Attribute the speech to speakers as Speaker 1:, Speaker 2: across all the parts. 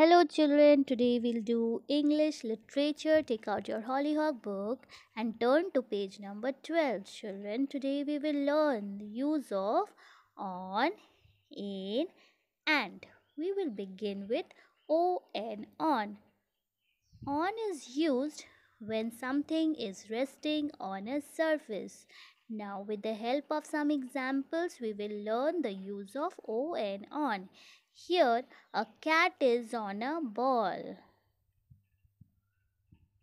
Speaker 1: Hello children, today we'll do English literature. Take out your Hollyhock book and turn to page number 12. Children, today we will learn the use of on, in, and. We will begin with on, on. On is used when something is resting on a surface now with the help of some examples we will learn the use of o and on. Here a cat is on a ball.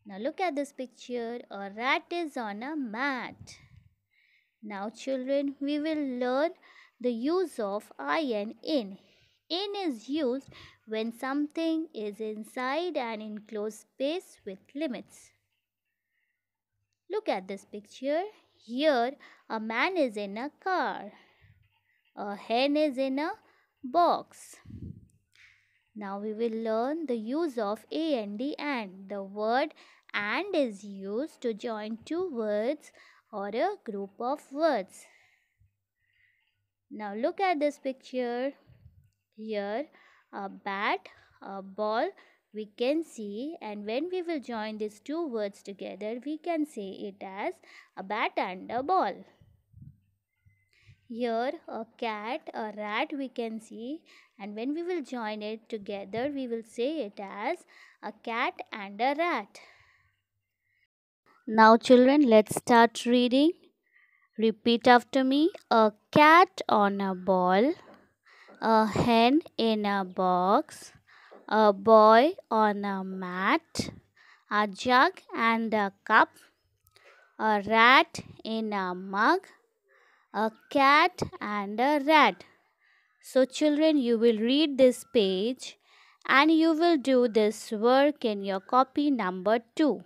Speaker 1: Now look at this picture. A rat is on a mat. Now children we will learn the use of I and in. In is used when something is inside an enclosed space with limits. Look at this picture. Here, a man is in a car. A hen is in a box. Now we will learn the use of a and and. The word and is used to join two words or a group of words. Now look at this picture. Here a bat, a ball we can see and when we will join these two words together we can say it as a bat and a ball. Here a cat, a rat we can see and when we will join it together we will say it as a cat and a rat. Now children let's start reading. Repeat after me. A cat on a ball. A hen in a box a boy on a mat, a jug and a cup, a rat in a mug, a cat and a rat. So, children, you will read this page and you will do this work in your copy number 2.